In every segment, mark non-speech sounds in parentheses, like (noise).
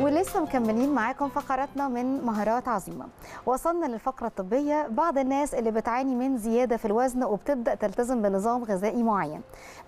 ولسه مكملين معاكم فقراتنا من مهارات عظيمه وصلنا للفقره الطبيه بعض الناس اللي بتعاني من زياده في الوزن وبتبدا تلتزم بنظام غذائي معين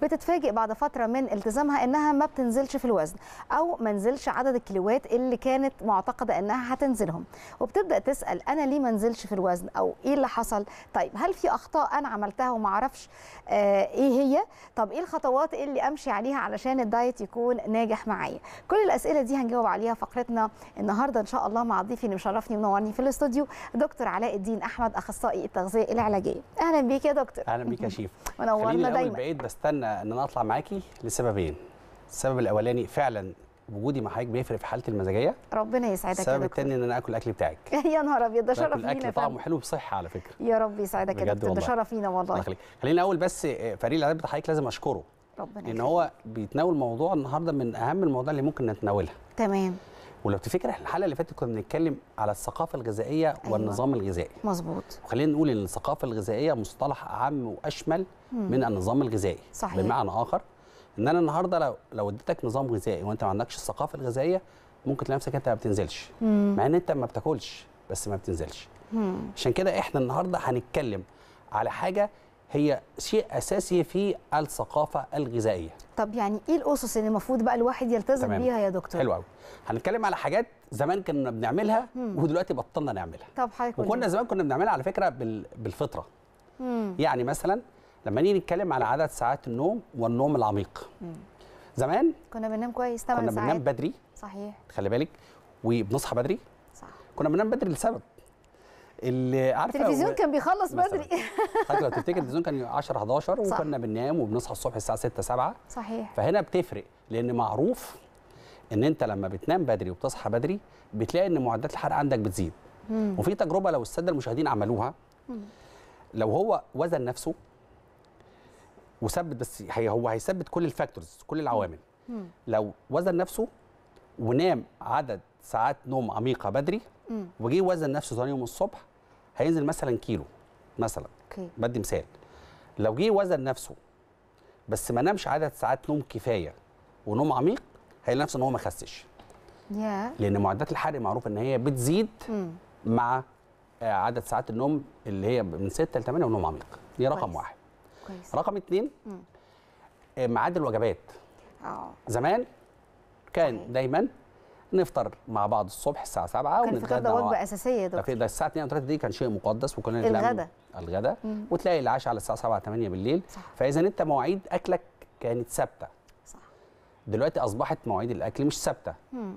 بتتفاجئ بعد فتره من التزامها انها ما بتنزلش في الوزن او ما نزلش عدد الكيلوات اللي كانت معتقده انها هتنزلهم وبتبدا تسال انا ليه ما نزلش في الوزن او ايه اللي حصل طيب هل في اخطاء انا عملتها وما اعرفش آه ايه هي طب ايه الخطوات اللي امشي عليها علشان الدايت يكون ناجح معايا كل الاسئله دي هنجاوب عليها فقرتنا النهارده ان شاء الله مع ضيفي اللي مشرفني ومنورني في الاستوديو دكتور علاء الدين احمد اخصائي التغذيه العلاجيه اهلا بيك يا دكتور اهلا بيك يا شيف (laughs) منورنا دايما بقيت بستنى ان انا اطلع معاكي لسببين السبب الاولاني فعلا وجودي مع حضرتك بيفرق في حالتي المزاجيه ربنا يسعدك يا السبب الثاني ان انا اكل الاكل بتاعك (laughs) يا نهار ابيض ده شرف لينا الاكل طعمه حلو بصحه على فكره يا رب يسعدك يا دكتور ده شرف لينا والله خلينا اول بس آه، فريق العلاج بتاع حضرتك لازم اشكره ربنا لان هو بيتناول موضوع النهارده من اهم المواضيع اللي ممكن نتناولها تمام ولو تفتكر الحلقه اللي فاتت كنا بنتكلم على الثقافه الغذائيه أيوة. والنظام الغذائي مظبوط وخلينا نقول ان الثقافه الغذائيه مصطلح اعم واشمل مم. من النظام الغذائي صحيح. بمعنى اخر ان انا النهارده لو لو اديتك نظام غذائي وانت ما عندكش الثقافه الغذائيه ممكن تلاقي نفسك انت ما بتنزلش مم. مع ان انت ما بتاكلش بس ما بتنزلش عشان كده احنا النهارده هنتكلم على حاجه هي شيء اساسي في الثقافه الغذائيه طب يعني ايه الاسس اللي المفروض بقى الواحد يلتزم بيها يا دكتور حلو قوي هنتكلم على حاجات زمان كنا بنعملها مم. ودلوقتي بطلنا نعملها طب حضرتك وكنا زمان كنا بنعملها على فكره بال... بالفطره مم. يعني مثلا لما نيجي نتكلم على عدد ساعات النوم والنوم العميق مم. زمان كنا بننام كويس 8 ساعات كنا بننام بدري صحيح خلي بالك وبنصحى بدري صح كنا بننام بدري لسبب اللي عارفه التلفزيون كان بيخلص بدري فاكره لو تفتكر التلفزيون كان 10 11 صح. وكنا بننام وبنصحى الصبح الساعه 6 7 صحيح فهنا بتفرق لان معروف ان انت لما بتنام بدري وبتصحى بدري بتلاقي ان معدات الحرق عندك بتزيد مم. وفي تجربه لو الساده المشاهدين عملوها مم. لو هو وزن نفسه وثبت بس هي هو هيثبت كل الفاكتورز كل العوامل مم. لو وزن نفسه ونام عدد ساعات نوم عميقه بدري وجه وزن نفسه ثاني يوم الصبح هينزل مثلا كيلو مثلا okay. بدي مثال لو جه وزن نفسه بس ما نامش عدد ساعات نوم كفايه ونوم عميق هيلاقي نفسه ان هو ما خسش yeah. لان معدات الحرق معروف ان هي بتزيد mm. مع آه، عدد ساعات النوم اللي هي من 6 ل 8 ونوم عميق دي رقم واحد كويس. رقم اثنين ميعاد آه، الوجبات اه زمان كان دايما نفطر مع بعض الصبح الساعه 7 ونتغدى ده وجبه اساسيه يا دكتور ده الساعه 2 و3 دي كان شيء مقدس وكلنا الغدا الغدا وتلاقي العشاء على الساعه 7 8 بالليل صح. فاذا انت مواعيد اكلك كانت ثابته صح دلوقتي اصبحت مواعيد الاكل مش ثابته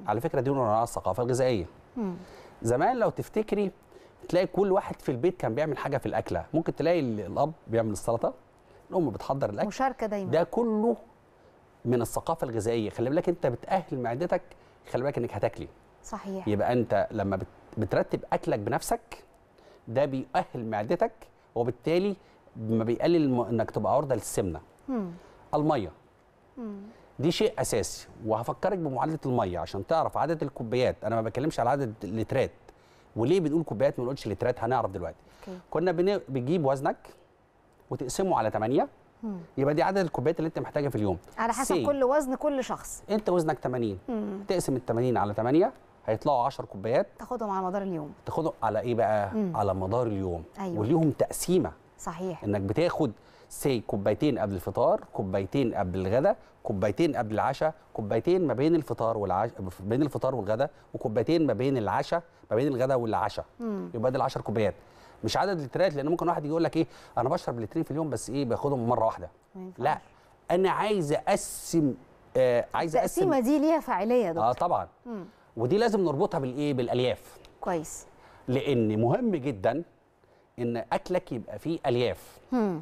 على فكره دي نوع الثقافه الغذائيه زمان لو تفتكري تلاقي كل واحد في البيت كان بيعمل حاجه في الاكله ممكن تلاقي الاب بيعمل السلطه الام بتحضر الاكل مشاركه دايما ده كله من الثقافه الغذائيه خلي بالك انت بتاهل معدتك خلي بالك انك هتاكلي صحيح يبقى انت لما بترتب اكلك بنفسك ده بيؤهل معدتك وبالتالي ما بيقلل انك تبقى عرضه للسمنه مم. الميه مم. دي شيء اساسي وهفكرك بمعادله الميه عشان تعرف عدد الكوبايات انا ما بتكلمش على عدد اللترات وليه بنقول كوبايات ما بنقولش لترات هنعرف دلوقتي okay. كنا بنجيب وزنك وتقسمه على 8 مم. يبقى دي عدد الكوبايات اللي انت محتاجها في اليوم على حسب سي. كل وزن كل شخص انت وزنك 80 مم. تقسم ال 80 على 8 هيطلعوا 10 كوبايات تاخدهم على مدار اليوم تاخدهم على ايه بقى مم. على مدار اليوم أيوة. وليهم تقسيمه صحيح انك بتاخد سي كوبايتين قبل الفطار كوبايتين قبل الغداء كوبايتين قبل العشاء كوبايتين ما بين الفطار والعشاء بين الفطار والغداء وكوبايتين ما بين العشاء ما بين الغداء والعشاء يبقى دي ال 10 كوبايات مش عدد اللترات لان ممكن واحد يجي يقول لك ايه انا بشرب لترين في اليوم بس ايه باخدهم مره واحده لا انا عايز اقسم آه عايز اقسم التقسيمه دي ليها فاعليه دكتور اه طبعا مم. ودي لازم نربطها بالايه بالالياف كويس لان مهم جدا ان اكلك يبقى فيه الياف مم.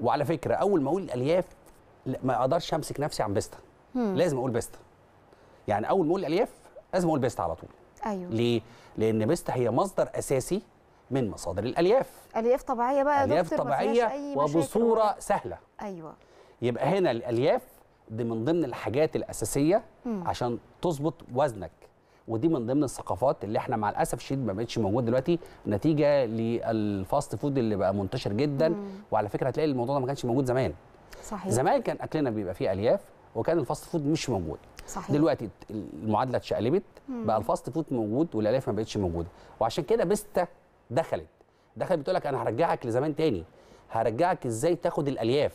وعلى فكره اول ما اقول الياف ما اقدرش امسك نفسي عن بيستا لازم اقول بيستا يعني اول ما اقول الياف لازم اقول بيستا على طول ايوه ليه لان بيستا هي مصدر اساسي من مصادر الالياف الياف طبيعيه بقى الياف دكتور طبيعيه أي وبصوره مشاكل. سهله ايوه يبقى هنا الالياف دي من ضمن الحاجات الاساسيه م. عشان تظبط وزنك ودي من ضمن الثقافات اللي احنا مع الاسف الشديد ما بقتش موجوده دلوقتي نتيجه للفاست فود اللي بقى منتشر جدا م. وعلى فكره هتلاقي الموضوع ده ما كانش موجود زمان صحيح زمان كان اكلنا بيبقى فيه الياف وكان الفاست فود مش موجود صحيح. دلوقتي المعادله اتشقلبت بقى الفاست فود موجود والالياف ما بقتش موجوده وعشان كده بيستا دخلت دخلت بتقول لك انا هرجعك لزمان تاني هرجعك ازاي تاخد الالياف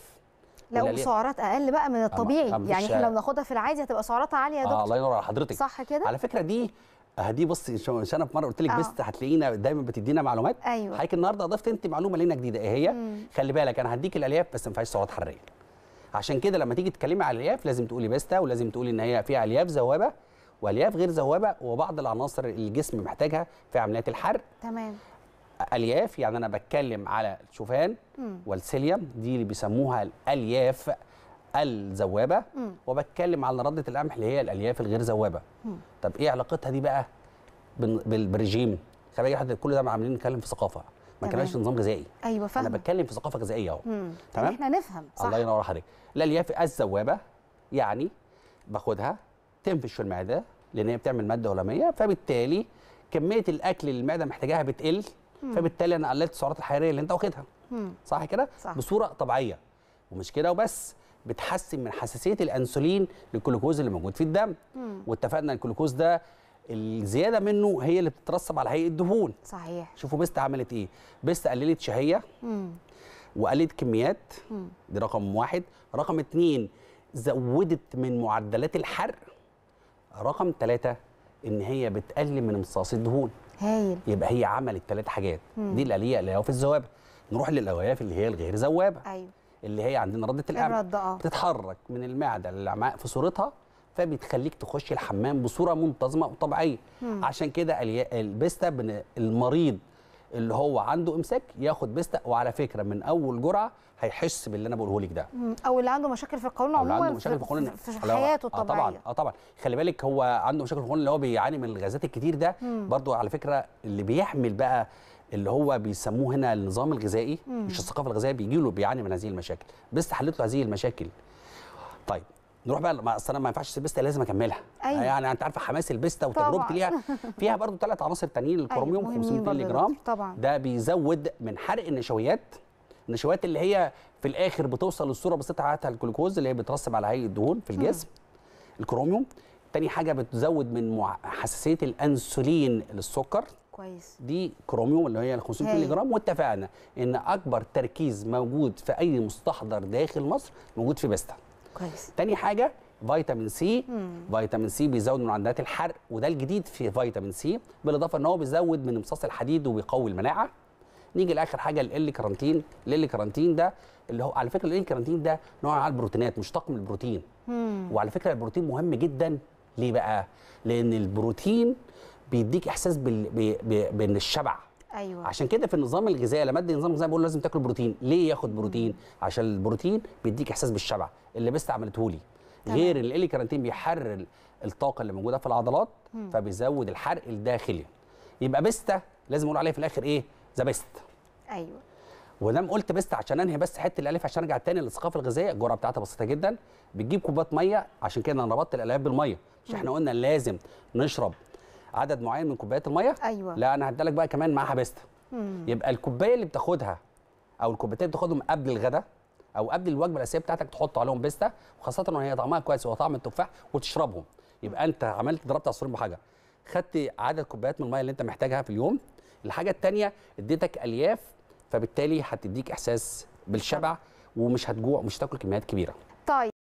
لا وسعرات اقل بقى من الطبيعي أم يعني احنا لو بناخدها في العادي هتبقى سعراتها عاليه يا آه، دكتور اه الله ينور على حضرتك صح كده على فكره دي آه، دي بص مش انا في مره قلت لك آه. بس هتلاقينا دايما بتدينا معلومات ايوه حضرتك النهارده اضفت انت معلومه لينا جديده ايه هي مم. خلي بالك انا هديك الالياف بس ما فيهاش سعرات حراريه عشان كده لما تيجي تتكلمي على الالياف لازم تقولي بيستا ولازم تقولي ان هي فيها الياف ذوبه والياف غير ذوبه وبعض العناصر الجسم محتاجها في عمليات الحرق تمام الياف يعني انا بتكلم على الشوفان والسيليوم دي اللي بيسموها الالياف الذوابه وبتكلم على رده القمح اللي هي الالياف الغير ذوابه طب ايه علاقتها دي بقى بالرجيم خلي واحد كل ده عاملين نتكلم في ثقافه ما كانش نظام غذائي ايوه فاهم انا بتكلم في ثقافه غذائيه اهو تمام احنا نفهم صح الله ينور حضرتك الالياف الذوابه يعني باخدها تنفش في المعده لان هي بتعمل ماده هلاميه فبالتالي كميه الاكل اللي المعده محتاجاها بتقل فبالتالي انا قللت السعرات الحراريه اللي انت واخدها صح كده بصوره طبيعيه ومش كده وبس بتحسن من حساسيه الانسولين للجلوكوز اللي موجود في الدم واتفقنا الجلوكوز ده الزياده منه هي اللي بتترسب على هيئه الدهون صحيح شوفوا بيست عملت ايه بيست قللت شهيه مم. وقللت كميات مم. دي رقم واحد رقم اتنين زودت من معدلات الحرق رقم ثلاثة ان هي بتقلل من امتصاص الدهون هايل يبقى هي عملت ثلاث حاجات مم. دي الاليه اللي هو في الذوابح نروح للالياف اللي هي الغير ذوابه ايوه اللي هي عندنا رده الامعاء اه بتتحرك من المعده للامعاء في صورتها فبتخليك تخش الحمام بصوره منتظمه وطبيعيه عشان كده البيستا المريض اللي هو عنده امساك ياخد بيستا وعلى فكره من اول جرعه هيحس باللي انا بقوله لك ده او اللي عنده مشاكل في القولون عموما عنده مشاكل في القولون في حياته الطبيعيه اه طبعا اه طبعا خلي بالك هو عنده مشاكل في القولون اللي هو بيعاني من الغازات الكتير ده برضو على فكره اللي بيحمل بقى اللي هو بيسموه هنا النظام الغذائي مش الثقافه الغذائيه بيجي له بيعاني من هذه المشاكل بس حلت له هذه المشاكل طيب نروح بقى ما اصل انا ما ينفعش البيستا لازم اكملها أيوة. يعني انت عارفه حماس البيستا وتجربتي ليها (laughs) فيها برضو ثلاث عناصر ثانيين أيوه، الكروميوم أيوة. 500 مللي جرام طبعا ده بيزود من حرق النشويات النشويات اللي هي في الاخر بتوصل للصوره بسيطه بتاعتها الجلوكوز اللي هي بترسب على هيئه دهون في الجسم الكروميوم تاني حاجه بتزود من حساسيه الانسولين للسكر كويس دي كروميوم اللي هي 500 مللي جرام واتفقنا ان اكبر تركيز موجود في اي مستحضر داخل مصر موجود في بيستا كويس تاني حاجه فيتامين سي فيتامين سي بيزود من معدلات الحرق وده الجديد في فيتامين سي بالاضافه ان هو بيزود من امتصاص الحديد وبيقوي المناعه نيجي لاخر حاجه ال كارانتين ال كارانتين ده اللي هو على فكره ال كارانتين ده نوع من البروتينات مش طاقم البروتين مم. وعلى فكره البروتين مهم جدا ليه بقى لان البروتين بيديك احساس بال... ب... ب... بان الشبع ايوه عشان كده في النظام الغذائي لما ادي نظام غذائي بقول لازم تاكل بروتين ليه ياخد بروتين عشان البروتين بيديك احساس بالشبع اللي بس عملته لي غير الالي كارانتين بيحرر الطاقه اللي موجوده في العضلات مم. فبيزود الحرق الداخلي يبقى بيستا لازم اقول عليه في الاخر ايه ذا بيست ايوه ودام قلت بيست عشان انهي بس حته الالف عشان ارجع تاني للثقافه الغذائيه الجرعه بتاعتها بسيطه جدا بتجيب كوبايه ميه عشان كده انا ربطت الالياف بالميه مش احنا قلنا لازم نشرب عدد معين من كوبايات الميه ايوه لا انا هديلك بقى كمان معاها بيستا يبقى الكوبايه اللي بتاخدها او الكوبايتين بتاخدهم قبل الغداء او قبل الوجبه الاساسيه بتاعتك تحط عليهم بيستا وخاصه وهي طعمها كويس وطعم طعم التفاح وتشربهم يبقى انت عملت ضربت عصفورين بحاجه خدت عدد كوبايات من الميه اللي انت محتاجها في اليوم الحاجه الثانيه اديتك الياف فبالتالي هتديك احساس بالشبع ومش هتجوع ومش هتاكل كميات كبيره طيب